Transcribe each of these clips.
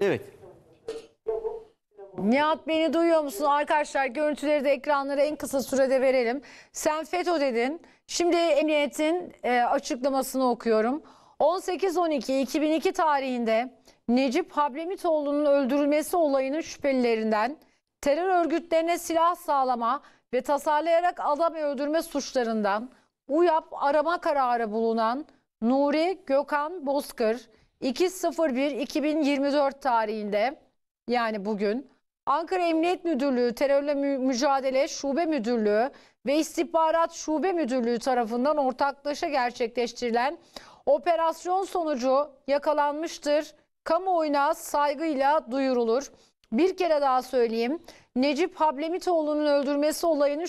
Evet. Nihat beni duyuyor musun? Arkadaşlar görüntüleri de ekranlara en kısa sürede verelim. Sen FETÖ dedin. Şimdi emniyetin e, açıklamasını okuyorum. 18-12-2002 tarihinde Necip Hablemitoğlu'nun öldürülmesi olayının şüphelilerinden terör örgütlerine silah sağlama ve tasarlayarak adam öldürme suçlarından UYAP arama kararı bulunan Nuri Gökhan Bozkır 2.01.2024 tarihinde yani bugün Ankara Emniyet Müdürlüğü Terörle Mücadele Şube Müdürlüğü ve İstihbarat Şube Müdürlüğü tarafından ortaklaşa gerçekleştirilen operasyon sonucu yakalanmıştır. Kamuoyuna saygıyla duyurulur. Bir kere daha söyleyeyim. Necip Hablemitoğlu'nun öldürmesi olayının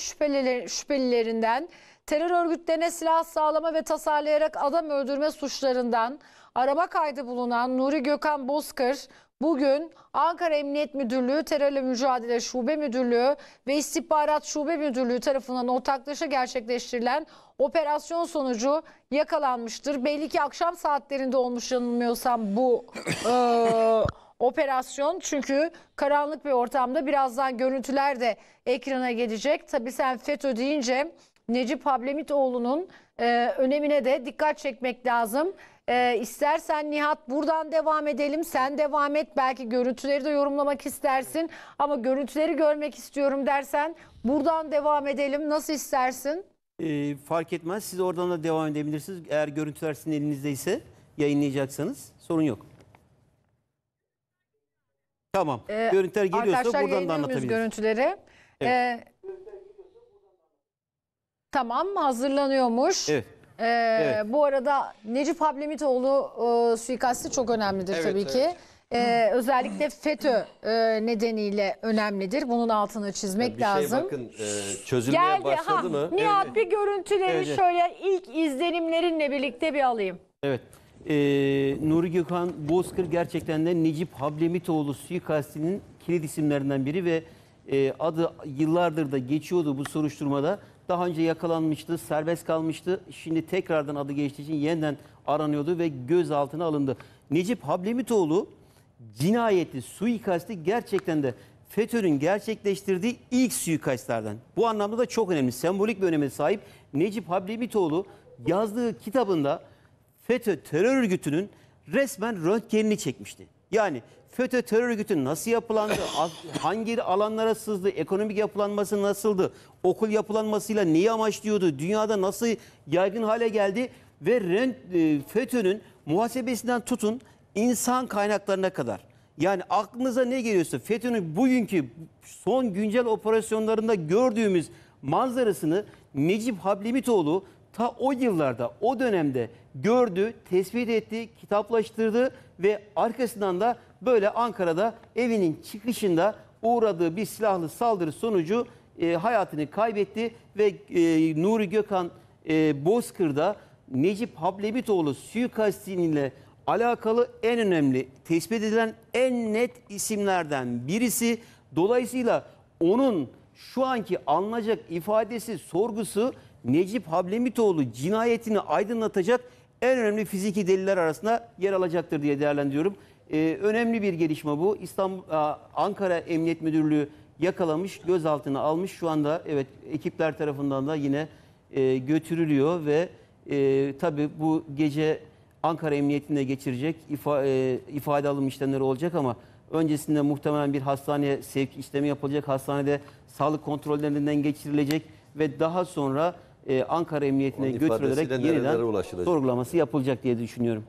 şüphelilerinden, terör örgütlerine silah sağlama ve tasarlayarak adam öldürme suçlarından, araba kaydı bulunan Nuri Gökhan Bozkır bugün Ankara Emniyet Müdürlüğü Terörle Mücadele Şube Müdürlüğü ve İstihbarat Şube Müdürlüğü tarafından ortaklaşa gerçekleştirilen operasyon sonucu yakalanmıştır. Belli ki akşam saatlerinde olmuş yanılmıyorsam bu e, operasyon çünkü karanlık bir ortamda birazdan görüntüler de ekrana gelecek. Tabii sen FETÖ deyince Necip Hablemitoğlu'nun e, önemine de dikkat çekmek lazım. Ee, istersen Nihat buradan devam edelim. Sen devam et. Belki görüntüleri de yorumlamak istersin. Ama görüntüleri görmek istiyorum dersen buradan devam edelim. Nasıl istersin? Ee, fark etmez. Siz oradan da devam edebilirsiniz. Eğer görüntüler sizin elinizdeyse yayınlayacaksanız sorun yok. Tamam. Ee, görüntüler geliyorsa buradan da anlatabiliriz. görüntüleri. Evet. Ee, tamam hazırlanıyormuş. Evet. Ee, evet. Bu arada Necip Hablemitoğlu e, suikasti çok önemlidir evet, tabii evet. ki. Ee, özellikle FETÖ e, nedeniyle önemlidir. Bunun altını çizmek bir şey lazım. Şey bakın e, çözülmeye Geldi, başladı ha, mı? Nihat evet. bir görüntüleri evet. şöyle ilk izlenimlerinle birlikte bir alayım. Evet. Ee, Nuri Gökhan Bozkır gerçekten de Necip Hablemitoğlu suikastinin kilit isimlerinden biri ve e, adı yıllardır da geçiyordu bu soruşturmada. Daha önce yakalanmıştı, serbest kalmıştı. Şimdi tekrardan adı geçtiği için yeniden aranıyordu ve gözaltına alındı. Necip Hablemitoğlu cinayeti, suikasti gerçekten de FETÖ'nün gerçekleştirdiği ilk suikastlardan. Bu anlamda da çok önemli, sembolik bir öneme sahip. Necip Hablemitoğlu yazdığı kitabında FETÖ terör örgütünün resmen röntgenini çekmişti. Yani FETÖ terör örgütü nasıl yapılandı? hangi alanlara sızdı? Ekonomik yapılanması nasıldı? Okul yapılanmasıyla neyi amaçlıyordu? Dünyada nasıl yaygın hale geldi? Ve e, FETÖ'nün muhasebesinden tutun insan kaynaklarına kadar. Yani aklınıza ne geliyorsa FETÖ'nün bugünkü son güncel operasyonlarında gördüğümüz manzarasını Necip Hablimitoğlu ta o yıllarda, o dönemde gördü, tespit etti, kitaplaştırdı ve arkasından da böyle Ankara'da evinin çıkışında uğradığı bir silahlı saldırı sonucu e, hayatını kaybetti ve e, Nuri Gökhan e, Bozkır'da Necip Hablebitoğlu suikastiniyle alakalı en önemli tespit edilen en net isimlerden birisi. Dolayısıyla onun şu anki alınacak ifadesi, sorgusu Necip Hablemitoğlu cinayetini aydınlatacak en önemli fiziki deliller arasında yer alacaktır diye değerlendiriyorum. E, önemli bir gelişme bu. İstanbul Ankara Emniyet Müdürlüğü yakalamış, gözaltına almış. Şu anda evet ekipler tarafından da yine e, götürülüyor ve e, tabii bu gece Ankara Emniyetinde geçirecek ifa, e, ifade alım işlemleri olacak ama öncesinde muhtemelen bir hastaneye sevk işlemi yapılacak. Hastanede sağlık kontrollerinden geçirilecek ve daha sonra e, Ankara Emniyetine götürülerek yeniden sorgulaması yapılacak diye düşünüyorum.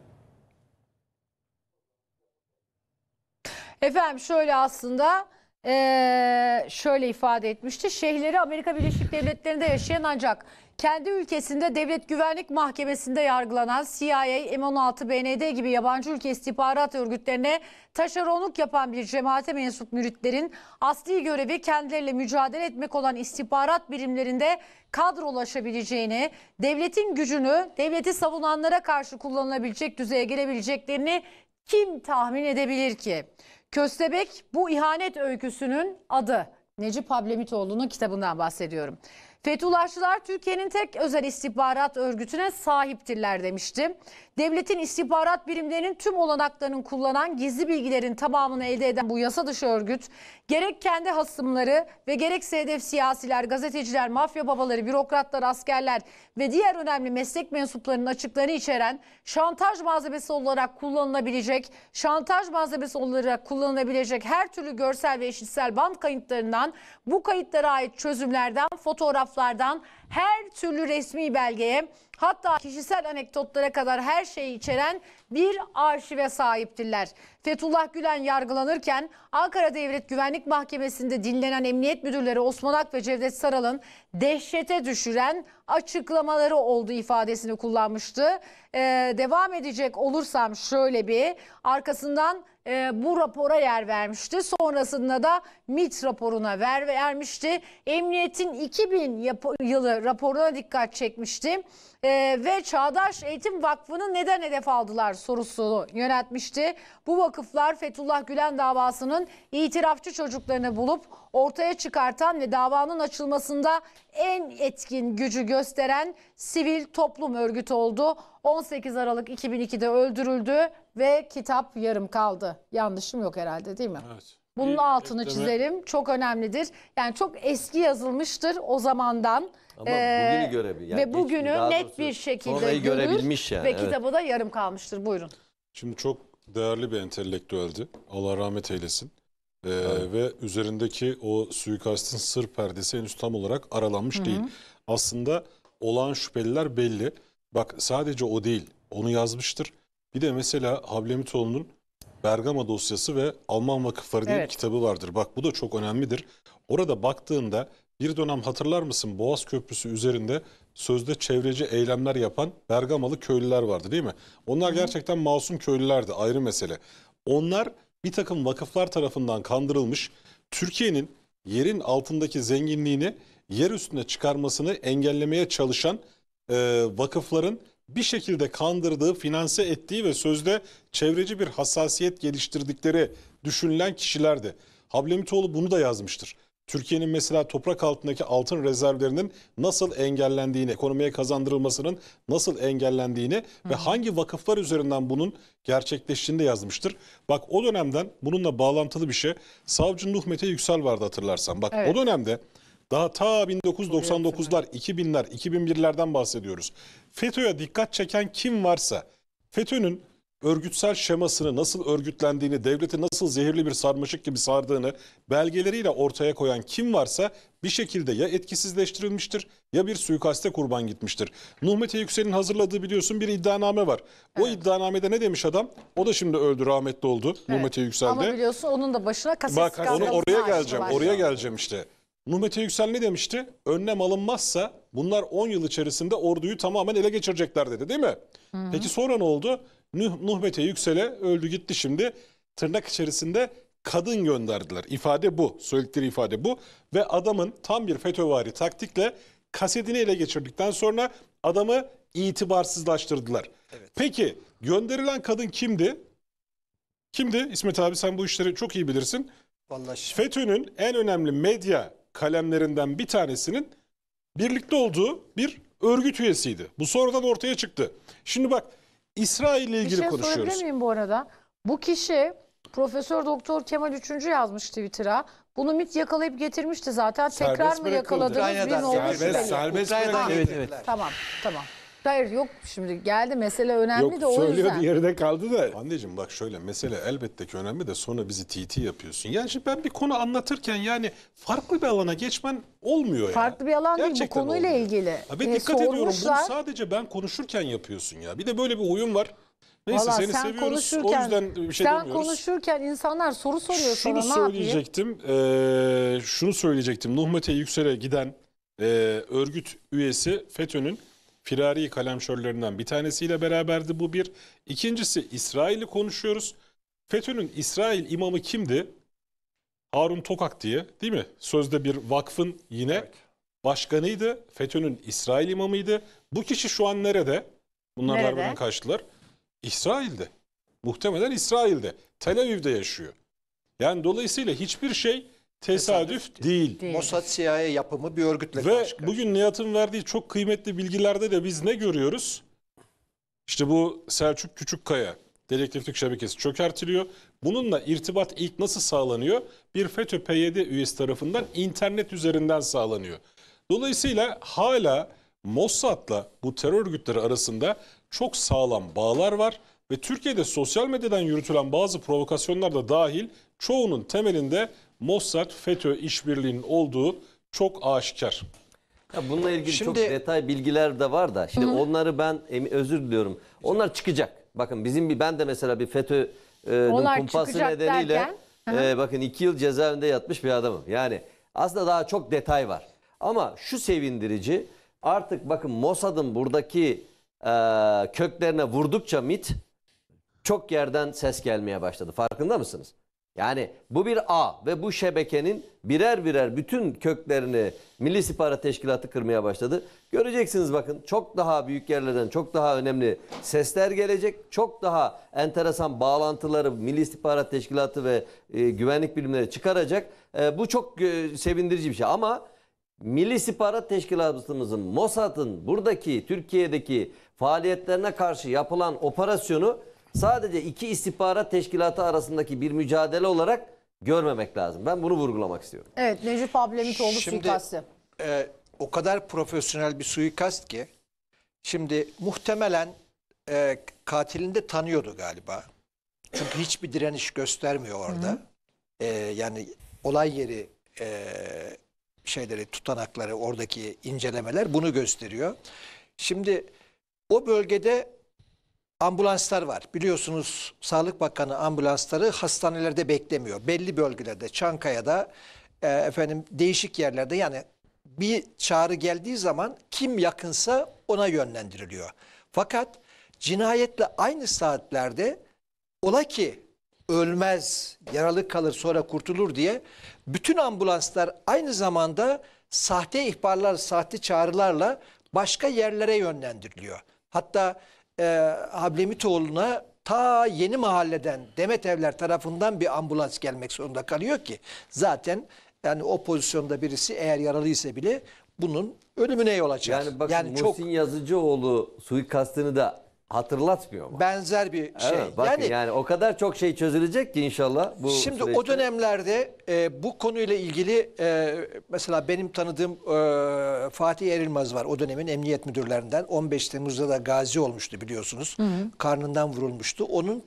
Efendim şöyle aslında ee, şöyle ifade etmişti. Şeyhleri Amerika Birleşik Devletleri'nde yaşayan ancak kendi ülkesinde Devlet Güvenlik Mahkemesi'nde yargılanan CIA, M16, BND gibi yabancı ülke istihbarat örgütlerine taşeronluk yapan bir cemaate mensup müritlerin asli görevi kendileriyle mücadele etmek olan istihbarat birimlerinde kadrolaşabileceğini, devletin gücünü devleti savunanlara karşı kullanılabilecek düzeye gelebileceklerini kim tahmin edebilir ki? Köstebek bu ihanet öyküsünün adı. Necip Hablemitoğlu'nun kitabından bahsediyorum. Fethullahçılar Türkiye'nin tek özel istihbarat örgütüne sahiptirler demişti. Devletin istihbarat birimlerinin tüm olanaklarını kullanan gizli bilgilerin tamamını elde eden bu yasa dışı örgüt gerek kendi hasımları ve gerekse hedef siyasiler, gazeteciler, mafya babaları, bürokratlar, askerler ve diğer önemli meslek mensuplarının açıklarını içeren şantaj malzemesi olarak kullanılabilecek, şantaj malzemesi olarak kullanılabilecek her türlü görsel ve işitsel band kayıtlarından bu kayıtlara ait çözümlerden fotoğraf fotoğraflardan her türlü resmi belgeye hatta kişisel anekdotlara kadar her şeyi içeren bir arşive sahiptirler. Fethullah Gülen yargılanırken Ankara Devlet Güvenlik Mahkemesi'nde dinlenen emniyet müdürleri Osman Ak ve Cevdet Saral'ın dehşete düşüren açıklamaları olduğu ifadesini kullanmıştı. Ee, devam edecek olursam şöyle bir arkasından e, bu rapora yer vermişti. Sonrasında da MIT raporuna ver vermişti. Emniyetin 2000 yılı raporuna dikkat çekmişti. E, ve Çağdaş Eğitim Vakfı'nı neden hedef aldılar sorusu yönetmişti. Bu vakıflar Fethullah Gülen davasının itirafçı çocuklarını bulup ortaya çıkartan ve davanın açılmasında en etkin gücü gösteren sivil toplum örgütü oldu. 18 Aralık 2002'de öldürüldü ve kitap yarım kaldı. Yanlışım yok herhalde değil mi? Evet. Bunun altını ekleme. çizelim. Çok önemlidir. Yani çok eski yazılmıştır o zamandan. Ama ee, bugünü görebilir. Yani ve bugünü hiç, net bir şekilde görür görebilmiş yani. ve evet. kitabı da yarım kalmıştır. Buyurun. Şimdi çok değerli bir entelektüeldi. Allah rahmet eylesin. Ee, evet. Ve üzerindeki o suikastin sır perdesi henüz tam olarak aralanmış Hı -hı. değil. Aslında olan şüpheliler belli. Bak sadece o değil. Onu yazmıştır. Bir de mesela Hablemitoğlu'nun Bergama dosyası ve Alman vakıfları diye evet. bir kitabı vardır. Bak bu da çok önemlidir. Orada baktığında bir dönem hatırlar mısın Boğaz Köprüsü üzerinde sözde çevreci eylemler yapan Bergamalı köylüler vardı değil mi? Onlar gerçekten masum köylülerdi ayrı mesele. Onlar bir takım vakıflar tarafından kandırılmış Türkiye'nin yerin altındaki zenginliğini yer üstüne çıkarmasını engellemeye çalışan e, vakıfların bir şekilde kandırdığı, finanse ettiği ve sözde çevreci bir hassasiyet geliştirdikleri düşünülen kişilerdi. Hablemitoğlu bunu da yazmıştır. Türkiye'nin mesela toprak altındaki altın rezervlerinin nasıl engellendiğini, ekonomiye kazandırılmasının nasıl engellendiğini Hı. ve hangi vakıflar üzerinden bunun gerçekleştiğini de yazmıştır. Bak o dönemden bununla bağlantılı bir şey Savcı Nuh Mete Yüksel vardı hatırlarsan. Bak evet. o dönemde daha ta 1999'lar, 2000'ler, 2001'lerden bahsediyoruz. FETÖ'ye dikkat çeken kim varsa FETÖ'nün örgütsel şemasını nasıl örgütlendiğini, devleti nasıl zehirli bir sarmaşık gibi sardığını belgeleriyle ortaya koyan kim varsa bir şekilde ya etkisizleştirilmiştir ya bir suikaste kurban gitmiştir. Nuhmet Yüksel'in hazırladığı biliyorsun bir iddianame var. O iddianamede ne demiş adam? O da şimdi öldü rahmetli oldu Nuh Mete Yüksel'de. Ama biliyorsun onun da başına kaset Bak onu skandalına oraya geleceğim. başta. Oraya geleceğim işte. Nuhmet Yüksel ne demişti? Önlem alınmazsa bunlar 10 yıl içerisinde orduyu tamamen ele geçirecekler dedi değil mi? Peki sonra ne oldu? Nuh, Nuhmet'e Yüksel'e öldü gitti şimdi. Tırnak içerisinde kadın gönderdiler. İfade bu. Söyledikleri ifade bu. Ve adamın tam bir FETÖ'vari taktikle kasetini ele geçirdikten sonra adamı itibarsızlaştırdılar. Evet. Peki gönderilen kadın kimdi? Kimdi? İsmet abi sen bu işleri çok iyi bilirsin. Vallahi. FETÖ'nün en önemli medya kalemlerinden bir tanesinin birlikte olduğu bir örgüt üyesiydi. Bu sonradan ortaya çıktı. Şimdi bak İsrail ile ilgili konuşuyoruz. Bir şey sorabilir miyim bu arada? Bu kişi Profesör Doktor Kemal Üçüncü yazmış Twitter'a. Bunu MIT yakalayıp getirmişti zaten. Tekrar mı yakaladınız? Bir serbest, serbest, serbest, serbest, Evet evet. Tamam tamam. Hayır yok şimdi geldi mesele önemli Yok, de o söylüyor yüzden. yerde kaldı da. Anneciğim bak şöyle mesele elbette ki önemli de sonra bizi TT yapıyorsun. Yani şimdi ben bir konu anlatırken yani farklı bir alana geçmen olmuyor ya. Farklı bir alan değil bu konuyla olmuyor. ilgili. Ha, ve Ee, dikkat ediyorum bunu sadece ben konuşurken yapıyorsun ya. Bir de böyle bir oyun var. Neyse Valla seni sen seviyoruz o yüzden bir şey sen demiyoruz. konuşurken insanlar soru soruyor Şunu sana ne yapayım? söyleyecektim. eee, şunu söyleyecektim. Nuh Mete Yüksel'e giden eee, örgüt üyesi FETÖ'nün firari kalemşörlerinden bir tanesiyle beraberdi bu bir. İkincisi İsrail'i konuşuyoruz. FETÖ'nün İsrail imamı kimdi? Harun Tokak diye değil mi? Sözde bir vakfın yine başkanıydı. FETÖ'nün İsrail imamıydı. Bu kişi şu an nerede? Bunlar nerede? darbeden kaçtılar. İsrail'de. Muhtemelen İsrail'de. Tel Aviv'de yaşıyor. Yani dolayısıyla hiçbir şey Tesadüf değil. değil. Mossad CIA yapımı bir örgütle Ve karşı bugün Nihat'ın verdiği çok kıymetli bilgilerde de biz ne görüyoruz? İşte bu Selçuk Küçükkaya dedektiflik şebekesi çökertiliyor. Bununla irtibat ilk nasıl sağlanıyor? Bir FETÖ-PYD üyesi tarafından internet üzerinden sağlanıyor. Dolayısıyla hala Mossad'la bu terör örgütleri arasında çok sağlam bağlar var ve Türkiye'de sosyal medyadan yürütülen bazı provokasyonlar da dahil çoğunun temelinde Mossad FETÖ işbirliğinin olduğu çok aşikar. Ya bununla ilgili şimdi, çok detay bilgiler de var da şimdi hı. onları ben özür diliyorum. Onlar çıkacak. Bakın bizim bir ben de mesela bir FETÖ'nün e, kumpası nedeniyle e, bakın iki yıl cezaevinde yatmış bir adamım. Yani aslında daha çok detay var. Ama şu sevindirici artık bakın Mossad'ın buradaki e, köklerine vurdukça MIT çok yerden ses gelmeye başladı. Farkında mısınız? Yani bu bir ağ ve bu şebekenin birer birer bütün köklerini Milli İstihbarat Teşkilatı kırmaya başladı. Göreceksiniz bakın çok daha büyük yerlerden çok daha önemli sesler gelecek. Çok daha enteresan bağlantıları Milli İstihbarat Teşkilatı ve e, güvenlik bilimleri çıkaracak. E, bu çok e, sevindirici bir şey ama Milli İstihbarat Teşkilatımızın Mossad'ın buradaki Türkiye'deki faaliyetlerine karşı yapılan operasyonu sadece iki istihbarat teşkilatı arasındaki bir mücadele olarak görmemek lazım. Ben bunu vurgulamak istiyorum. Evet Necip Ablemitoğlu Şimdi, suikastı. E, o kadar profesyonel bir suikast ki şimdi muhtemelen e, katilini de tanıyordu galiba. Çünkü hiçbir direniş göstermiyor orada. E, yani olay yeri e, şeyleri tutanakları oradaki incelemeler bunu gösteriyor. Şimdi o bölgede Ambulanslar var. Biliyorsunuz Sağlık Bakanı ambulansları hastanelerde beklemiyor. Belli bölgelerde, Çankaya'da, e, efendim değişik yerlerde yani bir çağrı geldiği zaman kim yakınsa ona yönlendiriliyor. Fakat cinayetle aynı saatlerde ola ki ölmez, yaralı kalır sonra kurtulur diye bütün ambulanslar aynı zamanda sahte ihbarlar, sahte çağrılarla başka yerlere yönlendiriliyor. Hatta e, Hablemitoğlu'na ta yeni mahalleden Demet Evler tarafından bir ambulans gelmek zorunda kalıyor ki zaten yani o pozisyonda birisi eğer yaralıysa bile bunun ölümüne yol açar. Yani bakın yani Muhsin çok... Yazıcıoğlu suikastını da hatırlatmıyor mu? Benzer bir şey. Evet, bakın yani, yani o kadar çok şey çözülecek ki inşallah bu Şimdi süreçte. o dönemlerde e, bu konuyla ilgili e, mesela benim tanıdığım e, Fatih Erilmaz var. O dönemin emniyet müdürlerinden. 15 Temmuz'da da gazi olmuştu biliyorsunuz. Hı hı. Karnından vurulmuştu. Onun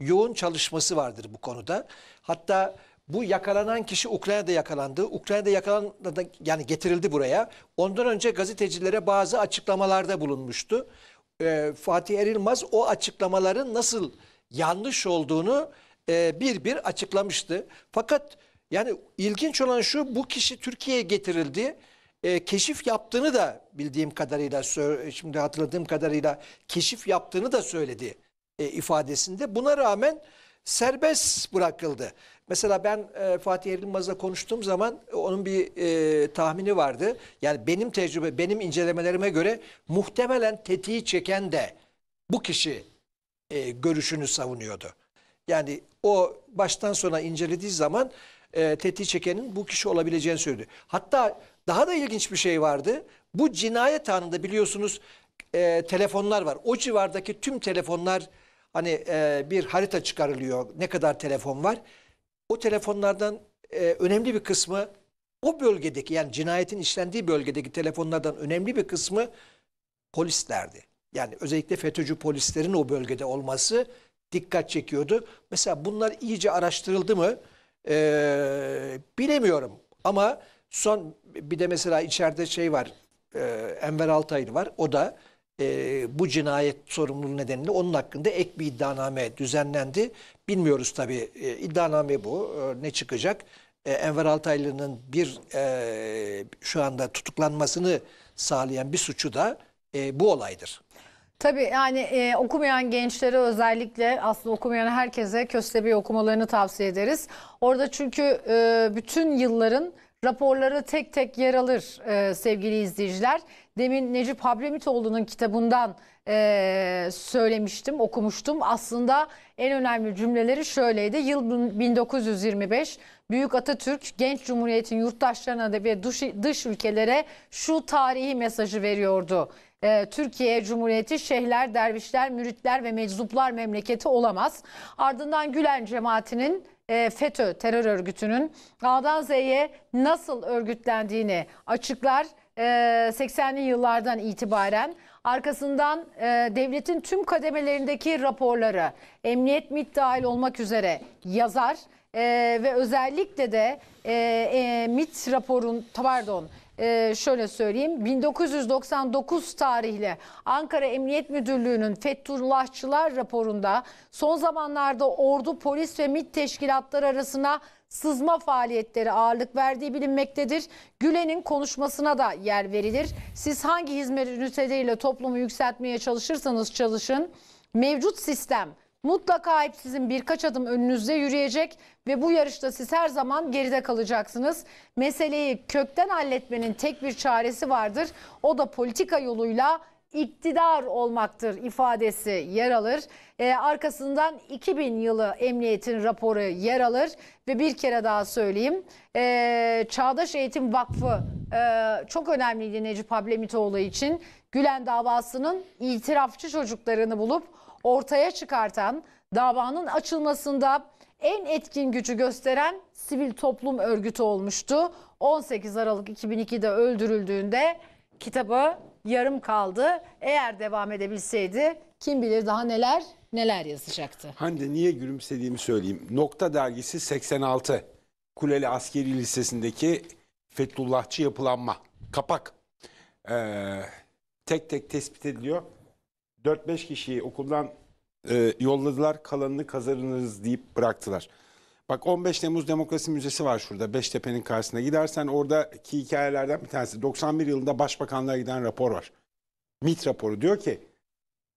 yoğun çalışması vardır bu konuda. Hatta bu yakalanan kişi Ukrayna'da yakalandı. Ukrayna'da yakalandı yani getirildi buraya. Ondan önce gazetecilere bazı açıklamalarda bulunmuştu e, Fatih Erilmaz o açıklamaların nasıl yanlış olduğunu e, bir bir açıklamıştı. Fakat yani ilginç olan şu bu kişi Türkiye'ye getirildi. E, keşif yaptığını da bildiğim kadarıyla şimdi hatırladığım kadarıyla keşif yaptığını da söyledi e, ifadesinde. Buna rağmen serbest bırakıldı. Mesela ben e, Fatih Erilmaz'la konuştuğum zaman e, onun bir e, tahmini vardı. Yani benim tecrübe, benim incelemelerime göre muhtemelen tetiği çeken de bu kişi e, görüşünü savunuyordu. Yani o baştan sona incelediği zaman e, tetiği çekenin bu kişi olabileceğini söyledi. Hatta daha da ilginç bir şey vardı. Bu cinayet anında biliyorsunuz e, telefonlar var. O civardaki tüm telefonlar Hani e, bir harita çıkarılıyor ne kadar telefon var. O telefonlardan e, önemli bir kısmı o bölgedeki yani cinayetin işlendiği bölgedeki telefonlardan önemli bir kısmı polislerdi. Yani özellikle FETÖ'cü polislerin o bölgede olması dikkat çekiyordu. Mesela bunlar iyice araştırıldı mı e, bilemiyorum. Ama son bir de mesela içeride şey var e, Enver Altaylı var o da e, bu cinayet sorumluluğu nedeniyle onun hakkında ek bir iddianame düzenlendi. Bilmiyoruz tabii e, iddianame bu e, ne çıkacak. E, Enver Altaylı'nın bir e, şu anda tutuklanmasını sağlayan bir suçu da e, bu olaydır. Tabii yani e, okumayan gençlere özellikle aslında okumayan herkese Köstebe'yi okumalarını tavsiye ederiz. Orada çünkü e, bütün yılların raporları tek tek yer alır e, sevgili izleyiciler. Demin Necip Hablemitoğlu'nun kitabından e, söylemiştim, okumuştum. Aslında en önemli cümleleri şöyleydi. Yıl 1925, Büyük Atatürk genç cumhuriyetin yurttaşlarına da ve dış, dış ülkelere şu tarihi mesajı veriyordu. E, Türkiye Cumhuriyeti şeyhler, dervişler, müritler ve meczuplar memleketi olamaz. Ardından Gülen cemaatinin e, FETÖ terör örgütünün A'dan Z'ye nasıl örgütlendiğini açıklar. 80'li e, yıllardan itibaren arkasından e, devletin tüm kademelerindeki raporları emniyet MİT dahil olmak üzere yazar. E, ve özellikle de e, MIT raporun pardon e, şöyle söyleyeyim 1999 tarihli Ankara Emniyet Müdürlüğü'nün Fethullahçılar raporunda son zamanlarda ordu, polis ve MİT teşkilatları arasına sızma faaliyetleri ağırlık verdiği bilinmektedir. Gülen'in konuşmasına da yer verilir. Siz hangi hizmet üniteleriyle toplumu yükseltmeye çalışırsanız çalışın mevcut sistem Mutlaka hep sizin birkaç adım önünüzde yürüyecek ve bu yarışta siz her zaman geride kalacaksınız. Meseleyi kökten halletmenin tek bir çaresi vardır. O da politika yoluyla iktidar olmaktır ifadesi yer alır. Ee, arkasından 2000 yılı emniyetin raporu yer alır ve bir kere daha söyleyeyim ee, Çağdaş Eğitim Vakfı e, çok önemliydi Necip Hablemitoğlu için. Gülen davasının itirafçı çocuklarını bulup ortaya çıkartan, davanın açılmasında en etkin gücü gösteren sivil toplum örgütü olmuştu. 18 Aralık 2002'de öldürüldüğünde kitabı yarım kaldı. Eğer devam edebilseydi kim bilir daha neler neler yazacaktı. Hande niye gülümsediğimi söyleyeyim. Nokta dergisi 86 Kuleli Askeri Lisesi'ndeki Fethullahçı yapılanma. Kapak. Ee, tek tek tespit ediliyor. 4-5 kişiyi okuldan e, yolladılar kalanını kazanırız deyip bıraktılar. Bak 15 Temmuz Demokrasi Müzesi var şurada Beştepe'nin karşısına gidersen oradaki hikayelerden bir tanesi 91 yılında başbakanlığa giden rapor var. MIT raporu diyor ki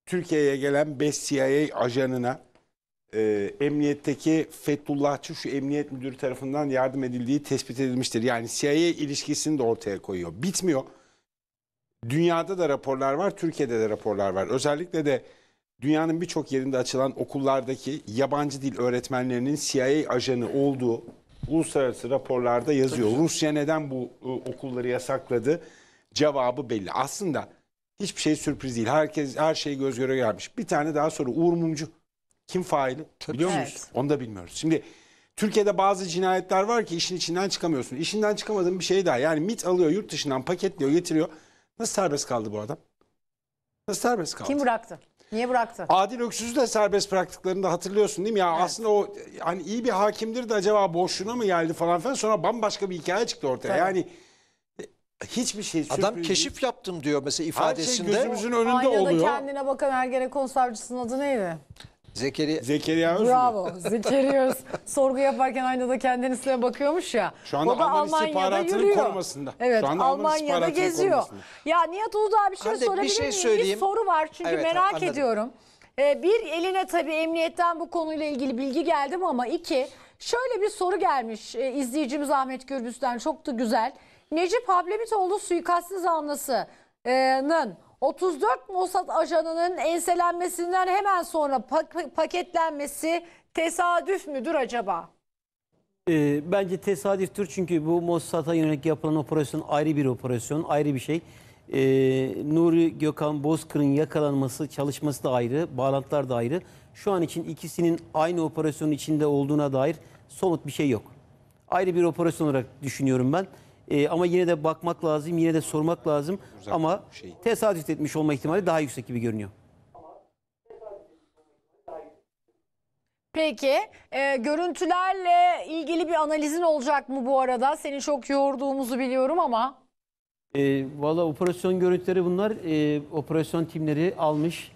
Türkiye'ye gelen 5 CIA ajanına e, emniyetteki Fethullahçı şu emniyet müdürü tarafından yardım edildiği tespit edilmiştir. Yani CIA ilişkisini de ortaya koyuyor. Bitmiyor. Dünyada da raporlar var, Türkiye'de de raporlar var. Özellikle de dünyanın birçok yerinde açılan okullardaki yabancı dil öğretmenlerinin CIA ajanı olduğu uluslararası raporlarda yazıyor. Tabii. Rusya neden bu e, okulları yasakladı? Cevabı belli. Aslında hiçbir şey sürpriz değil. Herkes her şey göz göre gelmiş. Bir tane daha sonra Uğur Mumcu kim faili Tabii. biliyor musunuz? Evet. Onu da bilmiyoruz. Şimdi Türkiye'de bazı cinayetler var ki işin içinden çıkamıyorsun. İşinden çıkamadığın bir şey daha. Yani MIT alıyor yurt dışından paketliyor getiriyor. Nasıl serbest kaldı bu adam? Nasıl serbest kaldı? Kim bıraktı? Niye bıraktı? Adil Öksüz'ü de serbest bıraktıklarını da hatırlıyorsun değil mi? Ya evet. aslında o hani iyi bir hakimdir de acaba boşluğuna mı geldi falan filan sonra bambaşka bir hikaye çıktı ortaya. Tabii. Yani hiçbir şey sürpriz. Adam keşif yaptım diyor mesela ifadesinde. Her şey gözümüzün önünde Aynada oluyor. Aynada kendine bakan Ergenekon savcısının adı neydi? Zekeriya... Zekeriya Bravo. Zekeriya Sorgu yaparken aynada kendisine bakıyormuş ya. Şu anda o da Alman istihbaratının korumasında. Evet Şu anda Almanya'da geziyor. Korumasında. Ya Nihat Uludağ bir şey Hande, sorabilir şey bir şey söyleyeyim. Bir soru var çünkü evet, merak anladım. ediyorum. Ee, bir eline tabii emniyetten bu konuyla ilgili bilgi geldi mi ama iki şöyle bir soru gelmiş ee, izleyicimiz Ahmet Gürbüz'den çok da güzel. Necip Hablemitoğlu suikastli zanlısının 34 Mossad ajanının enselenmesinden hemen sonra pak paketlenmesi tesadüf müdür acaba? E, bence tesadüftür çünkü bu Mossad'a yönelik yapılan operasyon ayrı bir operasyon, ayrı bir şey. E, Nuri Gökhan Bozkır'ın yakalanması, çalışması da ayrı, bağlantılar da ayrı. Şu an için ikisinin aynı operasyonun içinde olduğuna dair somut bir şey yok. Ayrı bir operasyon olarak düşünüyorum ben. E, ama yine de bakmak lazım, yine de sormak lazım. Uzak ama şey. tesadüf etmiş olma ihtimali daha yüksek gibi görünüyor. Peki e, görüntülerle ilgili bir analizin olacak mı bu arada? Seni çok yorduğumuzu biliyorum ama. E, ee, Valla operasyon görüntüleri bunlar. E, operasyon timleri almış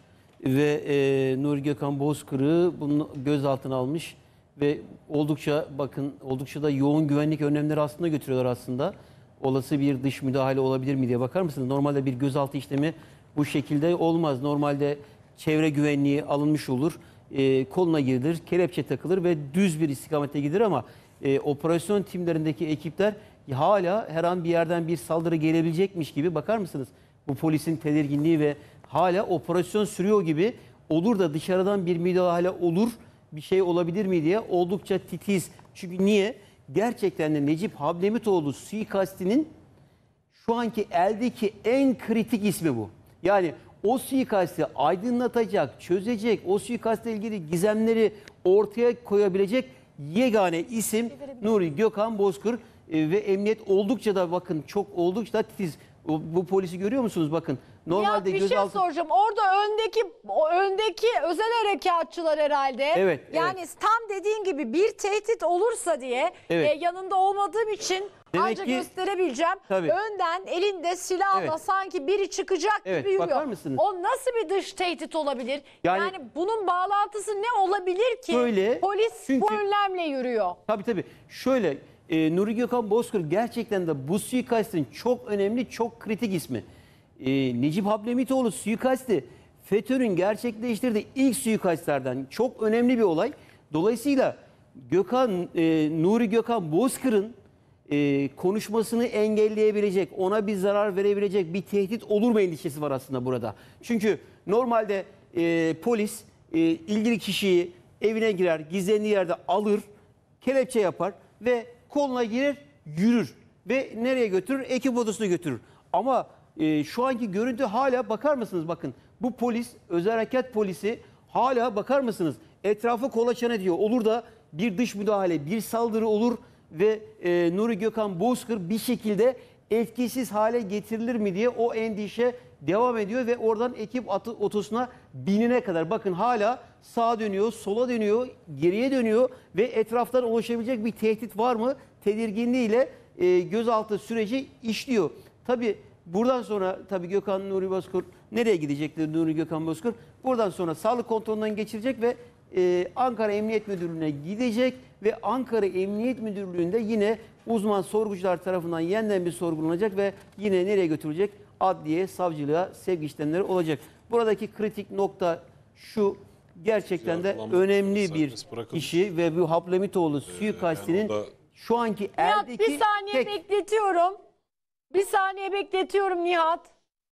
ve e, Nuri Gökhan Bozkır'ı bunun gözaltına almış ve oldukça bakın oldukça da yoğun güvenlik önlemleri aslında götürüyorlar aslında. Olası bir dış müdahale olabilir mi diye bakar mısınız? Normalde bir gözaltı işlemi bu şekilde olmaz. Normalde çevre güvenliği alınmış olur. E, koluna girilir, kelepçe takılır ve düz bir istikamete gider ama e, operasyon timlerindeki ekipler hala her an bir yerden bir saldırı gelebilecekmiş gibi bakar mısınız? Bu polisin tedirginliği ve hala operasyon sürüyor gibi olur da dışarıdan bir müdahale olur bir şey olabilir mi diye oldukça titiz. Çünkü niye? Gerçekten de Necip Hablemitoğlu suikastinin şu anki eldeki en kritik ismi bu. Yani o suikasti aydınlatacak, çözecek, o suikastle ilgili gizemleri ortaya koyabilecek yegane isim Nuri Gökhan Bozkır e, ve emniyet oldukça da bakın çok oldukça da titiz bu polisi görüyor musunuz bakın. Normalde ya bir şey soracağım. Orada öndeki o öndeki özel harekatçılar herhalde. Evet. Yani evet. tam dediğin gibi bir tehdit olursa diye evet. e, yanında olmadığım için Demek ancak ki, gösterebileceğim. Tabii. Önden elinde silahla evet. sanki biri çıkacak evet, gibi yürüyor. Bakar mısınız? O nasıl bir dış tehdit olabilir? Yani, yani bunun bağlantısı ne olabilir ki? Böyle, polis çünkü, bu önlemle yürüyor. Tabii tabii. Şöyle e, Nuri Gökhan Bozkır gerçekten de bu suikastin çok önemli, çok kritik ismi. E, Necip Hablemitoğlu suikasti FETÖ'nün gerçekleştirdiği ilk suikastlardan çok önemli bir olay. Dolayısıyla Gökhan, e, Nuri Gökhan Bozkır'ın e, konuşmasını engelleyebilecek, ona bir zarar verebilecek bir tehdit olur mu endişesi var aslında burada. Çünkü normalde e, polis e, ilgili kişiyi evine girer, gizlendiği yerde alır, kelepçe yapar ve koluna girer yürür ve nereye götürür? Ekip odasına götürür. Ama e, şu anki görüntü hala bakar mısınız? Bakın bu polis, özel harekat polisi hala bakar mısınız? Etrafı kolaçan ediyor. Olur da bir dış müdahale, bir saldırı olur ve e, Nuri Gökhan Bozkır bir şekilde etkisiz hale getirilir mi diye o endişe devam ediyor ve oradan ekip atı, otosuna binine kadar. Bakın hala sağa dönüyor, sola dönüyor, geriye dönüyor ve etraftan oluşabilecek bir tehdit var mı? Tedirginliğiyle e, gözaltı süreci işliyor. Tabii buradan sonra tabii Gökhan Nuri Bozkurt nereye gidecektir Nuri Gökhan Bozkurt? Buradan sonra sağlık kontrolünden geçirecek ve e, Ankara Emniyet Müdürlüğü'ne gidecek ve Ankara Emniyet Müdürlüğü'nde yine uzman sorgucular tarafından yeniden bir sorgulanacak ve yine nereye götürülecek? adliye, savcılığa sevgi işlemleri olacak. Buradaki kritik nokta şu gerçekten de önemli bir işi ve bu Haplemitoğlu ee, suikastinin şu anki Nihat bir saniye tek bekletiyorum. Bir saniye bekletiyorum Nihat.